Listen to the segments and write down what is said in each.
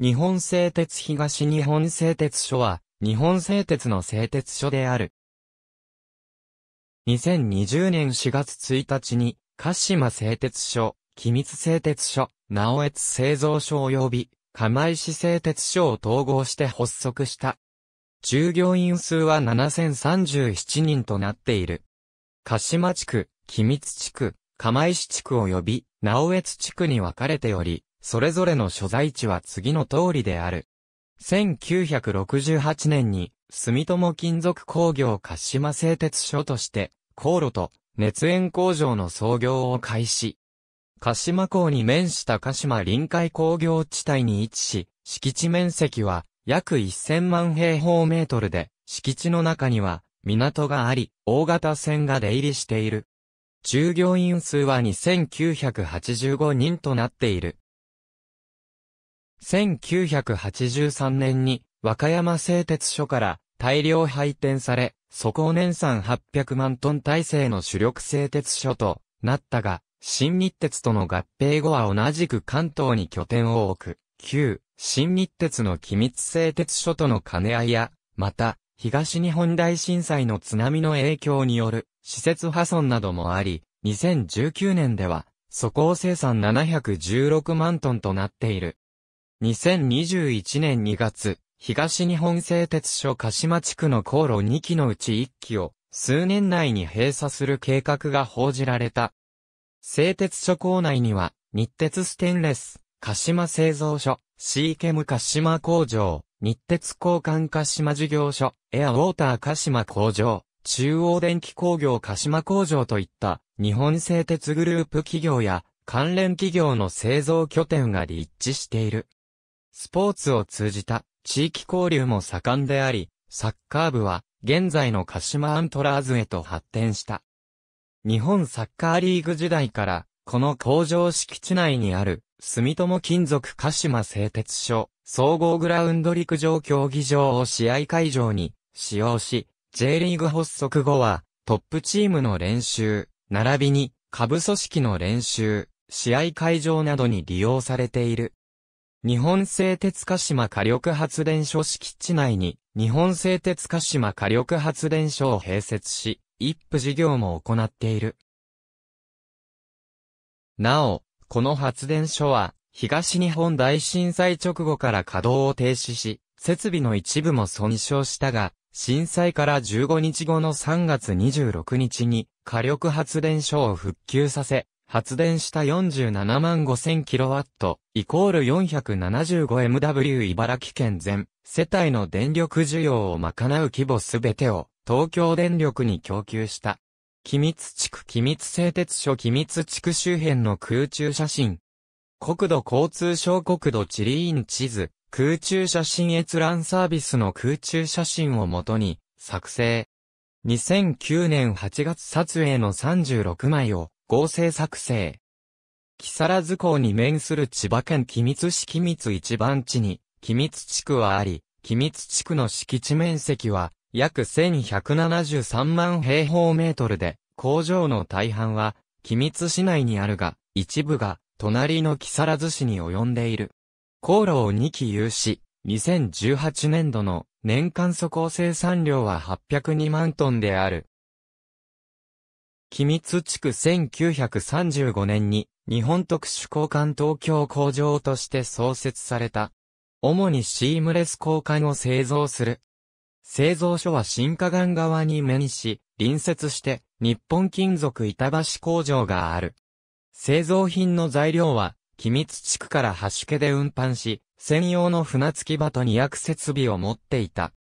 日本製鉄東日本製鉄所は、日本製鉄の製鉄所である。2020年4月1日に、鹿島製鉄所、君津製鉄所、直江津製造所及び、釜石製鉄所を統合して発足した。従業員数は7037人となっている。鹿島地区、君津地区、釜石地区及び、直江津地区に分かれており、それぞれの所在地は次の通りである。1968年に、住友金属工業鹿島製鉄所として、航路と熱塩工場の創業を開始。鹿島港に面した鹿島臨海工業地帯に位置し、敷地面積は約1000万平方メートルで、敷地の中には港があり、大型船が出入りしている。従業員数は2985人となっている。1983年に和歌山製鉄所から大量廃転され、そこを年産800万トン体制の主力製鉄所となったが、新日鉄との合併後は同じく関東に拠点を置く、旧新日鉄の機密製鉄所との兼ね合いや、また、東日本大震災の津波の影響による施設破損などもあり、2019年では、素を生産716万トンとなっている。2021年2月、東日本製鉄所鹿島地区の航路2機のうち1機を数年内に閉鎖する計画が報じられた。製鉄所構内には、日鉄ステンレス、鹿島製造所、シーケム鹿島工場、日鉄交換鹿島事業所、エアウォーター鹿島工場、中央電気工業鹿島工場といった日本製鉄グループ企業や関連企業の製造拠点が立地している。スポーツを通じた地域交流も盛んであり、サッカー部は現在の鹿島アントラーズへと発展した。日本サッカーリーグ時代から、この工場敷地内にある、住友金属鹿島製鉄所、総合グラウンド陸上競技場を試合会場に使用し、J リーグ発足後は、トップチームの練習、並びに、下部組織の練習、試合会場などに利用されている。日本製鉄鹿島火力発電所敷地内に、日本製鉄鹿島火力発電所を併設し、一部事業も行っている。なお、この発電所は、東日本大震災直後から稼働を停止し、設備の一部も損傷したが、震災から15日後の3月26日に火力発電所を復旧させ、発電した47万 5000kW イコール 475MW 茨城県全世帯の電力需要を賄う規模すべてを東京電力に供給した。機密地区機密製鉄所機密地区周辺の空中写真。国土交通省国土地理院地図、空中写真閲覧サービスの空中写真をもとに作成。2009年8月撮影の36枚を合成作成。木更津港に面する千葉県君津市君津一番地に、君津地区はあり、君津地区の敷地面積は、約1173万平方メートルで、工場の大半は、君津市内にあるが、一部が、隣の木更津市に及んでいる。航路を2期有し、2018年度の年間素鋼生産量は802万トンである。君津地区1935年に日本特殊交換東京工場として創設された。主にシームレス交換を製造する。製造所は新河岸側に面し、隣接して日本金属板橋工場がある。製造品の材料は、君津地区から橋家で運搬し、専用の船着き場と2役設備を持っていた。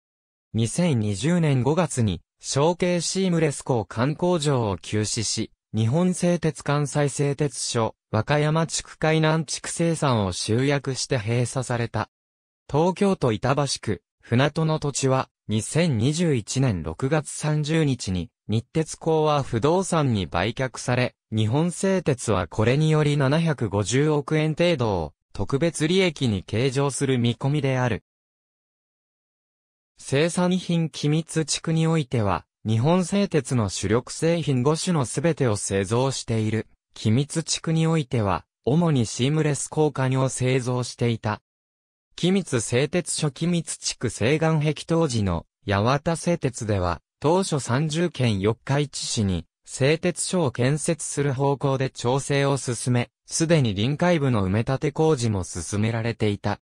2020年5月に象形シームレス港観光場を休止し、日本製鉄関西製鉄所、和歌山地区海南地区生産を集約して閉鎖された。東京都板橋区、船戸の土地は、2021年6月30日に、日鉄港は不動産に売却され、日本製鉄はこれにより750億円程度を特別利益に計上する見込みである。生産品機密地区においては、日本製鉄の主力製品5種のすべてを製造している。機密地区においては、主にシームレス果にを製造していた。機密製鉄所機密地区西岸壁当時の八幡製鉄では、当初30県四日市市に製鉄所を建設する方向で調整を進め、すでに臨海部の埋め立て工事も進められていた。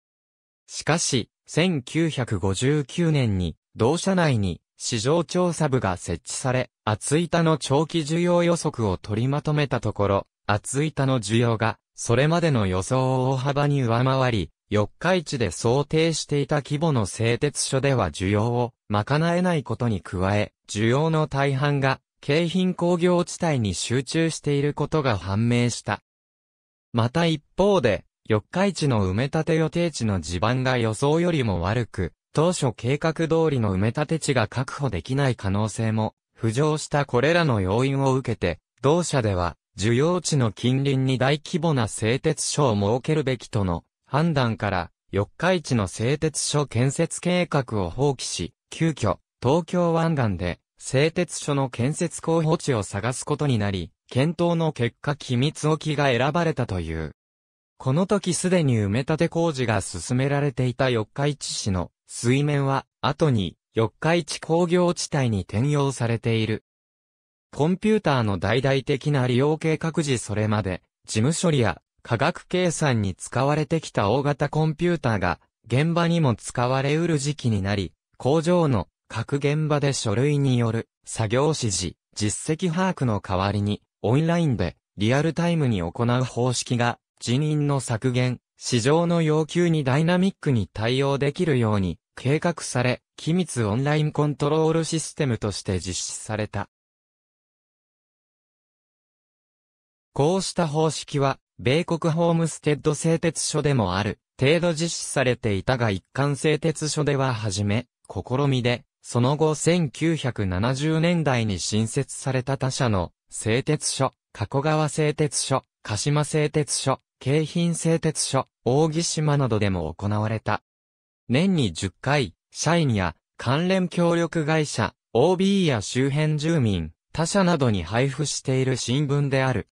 しかし、1959年に、同社内に市場調査部が設置され、厚板の長期需要予測を取りまとめたところ、厚板の需要が、それまでの予想を大幅に上回り、四日市で想定していた規模の製鉄所では需要を賄えないことに加え、需要の大半が、京浜工業地帯に集中していることが判明した。また一方で、四日市の埋め立て予定地の地盤が予想よりも悪く、当初計画通りの埋め立て地が確保できない可能性も浮上したこれらの要因を受けて、同社では、需要地の近隣に大規模な製鉄所を設けるべきとの判断から、四日市の製鉄所建設計画を放棄し、急遽、東京湾岸で製鉄所の建設候補地を探すことになり、検討の結果機密置きが選ばれたという。この時すでに埋め立て工事が進められていた四日市市の水面は後に四日市工業地帯に転用されている。コンピューターの大々的な利用計画時それまで事務処理や科学計算に使われてきた大型コンピューターが現場にも使われうる時期になり、工場の各現場で書類による作業指示、実績把握の代わりに、オンラインでリアルタイムに行う方式が人員の削減、市場の要求にダイナミックに対応できるように計画され、機密オンラインコントロールシステムとして実施された。こうした方式は、米国ホームステッド製鉄所でもある程度実施されていたが一貫製鉄所ではじめ、試みで、その後1970年代に新設された他社の製鉄所、加古川製鉄所、鹿島製鉄所、京浜製鉄所、扇島などでも行われた。年に10回、社員や関連協力会社、OB や周辺住民、他社などに配布している新聞である。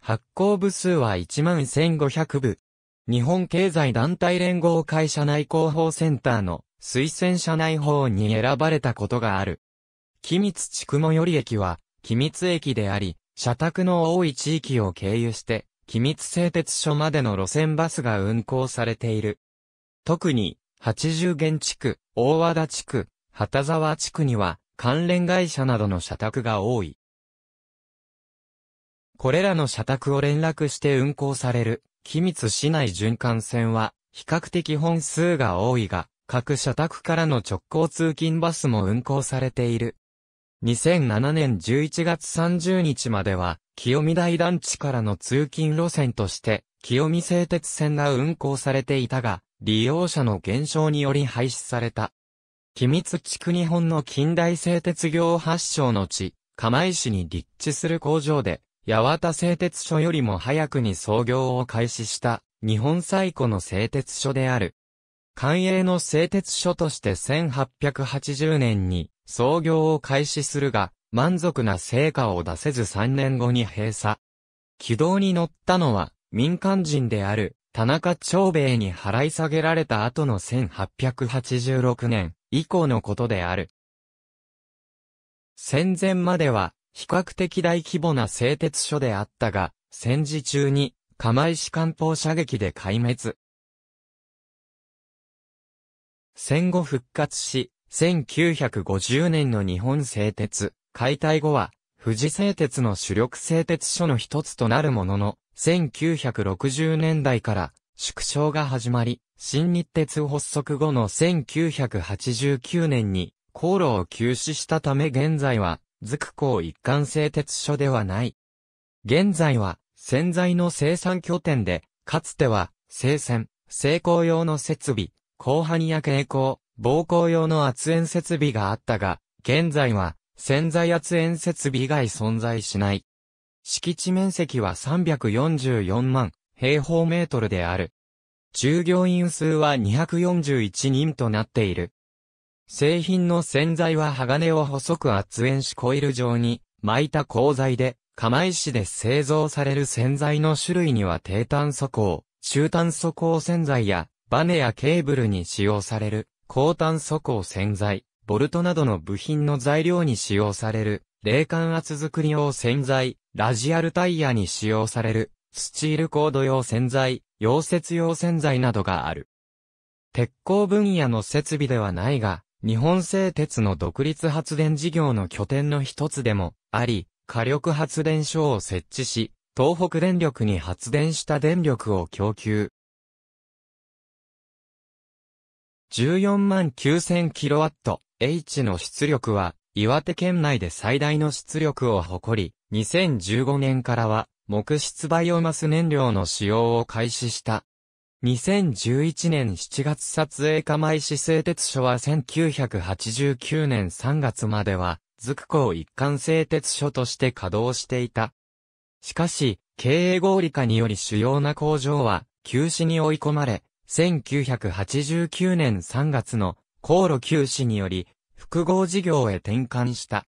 発行部数は11,500部。日本経済団体連合会社内広報センターの推薦社内法に選ばれたことがある。機密地区もより駅は、機密駅であり、社宅の多い地域を経由して、機密製鉄所までの路線バスが運行されている。特に、八十元地区、大和田地区、旗沢地区には、関連会社などの社宅が多い。これらの社宅を連絡して運行される、機密市内循環線は、比較的本数が多いが、各社宅からの直行通勤バスも運行されている。2007年11月30日までは、清見台団地からの通勤路線として、清見製鉄線が運行されていたが、利用者の減少により廃止された。君津地区日本の近代製鉄業発祥の地、釜石に立地する工場で、八幡製鉄所よりも早くに創業を開始した日本最古の製鉄所である。官営の製鉄所として1880年に創業を開始するが、満足な成果を出せず3年後に閉鎖。軌道に乗ったのは、民間人である、田中長兵衛に払い下げられた後の1886年以降のことである。戦前までは、比較的大規模な製鉄所であったが、戦時中に、釜石艦砲射撃で壊滅。戦後復活し、1950年の日本製鉄、解体後は、富士製鉄の主力製鉄所の一つとなるものの、1960年代から縮小が始まり、新日鉄発足後の1989年に航路を休止したため現在は、筑港一貫製鉄所ではない。現在は、潜在の生産拠点で、かつては、生鮮、成功用の設備、後半や蛍光、膀胱用の圧縁設備があったが、現在は、潜在圧縁設備以外存在しない。敷地面積は344万平方メートルである。従業員数は241人となっている。製品の洗剤は鋼を細く圧縁しコイル状に巻いた鋼材で、釜石で製造される洗剤の種類には低炭素鋼、中炭素鋼洗剤や、バネやケーブルに使用される高炭素鋼洗剤、ボルトなどの部品の材料に使用される、冷感圧作り用洗剤、ラジアルタイヤに使用される、スチールコード用洗剤、溶接用洗剤などがある。鉄鋼分野の設備ではないが、日本製鉄の独立発電事業の拠点の一つでもあり、火力発電所を設置し、東北電力に発電した電力を供給。14万 9000kW H の出力は、岩手県内で最大の出力を誇り、2015年からは、木質バイオマス燃料の使用を開始した。2011年7月撮影釜石製鉄所は1989年3月までは、ずく港一貫製鉄所として稼働していた。しかし、経営合理化により主要な工場は、休止に追い込まれ、1989年3月の航路休止により、複合事業へ転換した。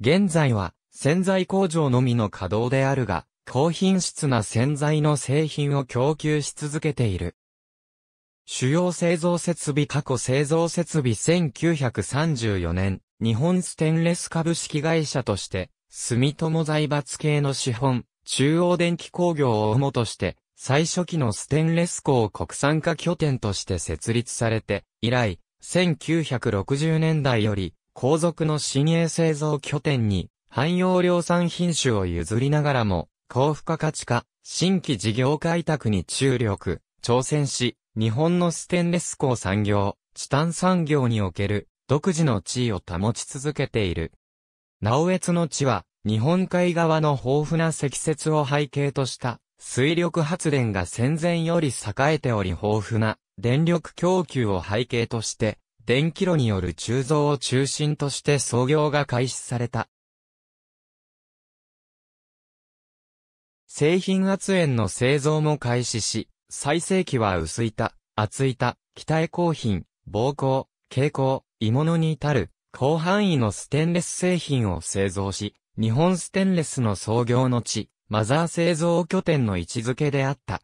現在は、洗剤工場のみの稼働であるが、高品質な洗剤の製品を供給し続けている。主要製造設備過去製造設備1934年、日本ステンレス株式会社として、住友財閥系の資本、中央電気工業を主として、最初期のステンレス工を国産化拠点として設立されて、以来、1960年代より、皇族の新鋭製造拠点に、汎用量産品種を譲りながらも、高付加価値化、新規事業開拓に注力、挑戦し、日本のステンレス鋼産業、チタン産業における、独自の地位を保ち続けている。直越の地は、日本海側の豊富な積雪を背景とした、水力発電が戦前より栄えており豊富な電力供給を背景として、電気炉による鋳造を中心として操業が開始された。製品圧煙の製造も開始し、最盛期は薄板、厚板、気体鋼品、膀胱、蛍光、鋳物に至る、広範囲のステンレス製品を製造し、日本ステンレスの創業の地、マザー製造拠点の位置づけであった。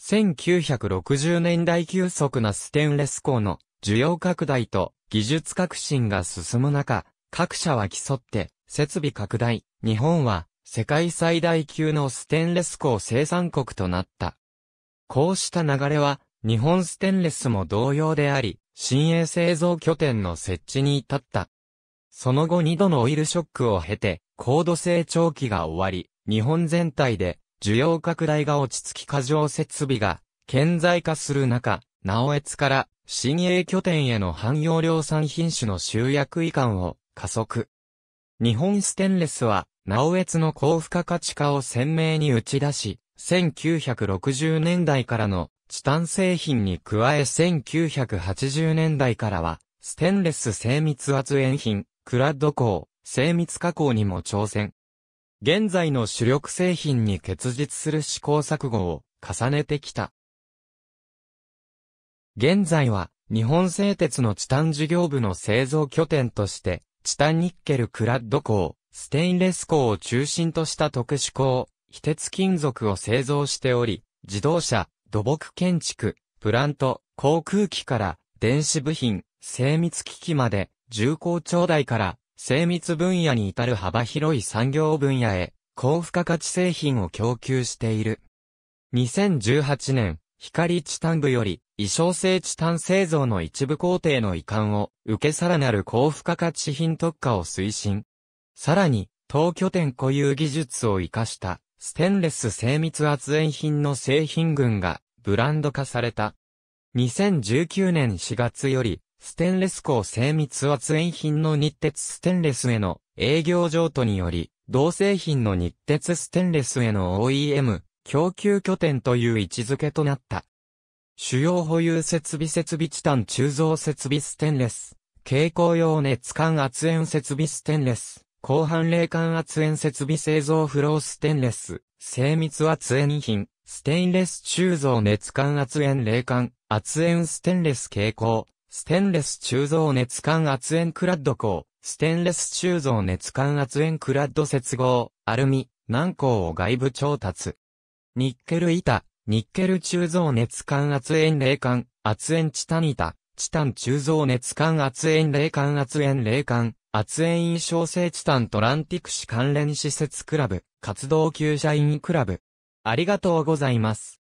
1960年代急速なステンレス鋼の需要拡大と技術革新が進む中、各社は競って設備拡大、日本は世界最大級のステンレス鋼生産国となった。こうした流れは日本ステンレスも同様であり、新鋭製造拠点の設置に至った。その後2度のオイルショックを経て、高度成長期が終わり、日本全体で需要拡大が落ち着き過剰設備が顕在化する中、直江津から新鋭拠点への汎用量産品種の集約移管を加速。日本ステンレスは、直越の高付加価値化を鮮明に打ち出し、1960年代からのチタン製品に加え1980年代からは、ステンレス精密圧延品、クラッド鋼、精密加工にも挑戦。現在の主力製品に結実する試行錯誤を重ねてきた。現在は、日本製鉄のチタン事業部の製造拠点として、チタンニッケルクラッド工、ステインレス鋼を中心とした特殊鋼、非鉄金属を製造しており、自動車、土木建築、プラント、航空機から電子部品、精密機器まで、重工長台から精密分野に至る幅広い産業分野へ、高付加価値製品を供給している。2018年、光チタン部より、衣装性チタン製造の一部工程の移管を受けさらなる高付加価値品特化を推進。さらに、当拠点固有技術を活かしたステンレス精密圧縁品の製品群がブランド化された。2019年4月よりステンレス鋼精密圧延品の日鉄ステンレスへの営業譲渡により、同製品の日鉄ステンレスへの OEM、供給拠点という位置づけとなった。主要保有設備設備チタン鋳造設備ステンレス、蛍光用熱管圧延設備ステンレス、後半冷管圧延設備製造フローステンレス、精密圧延品、ステンレス鋳造熱管圧延冷管、圧延ステンレス蛍光、ステンレス鋳造熱管圧縁クラッド鋼、ステンレス鋳造熱管圧縁クラッド接合、アルミ、軟鋼を外部調達。ニッケル板、ニッケル鋳造熱管圧縁冷管、圧縁チタン板、チタン鋳造熱管圧縁冷管圧縁冷管、圧縁印象性チタントランティクシ関連施設クラブ、活動休社員クラブ。ありがとうございます。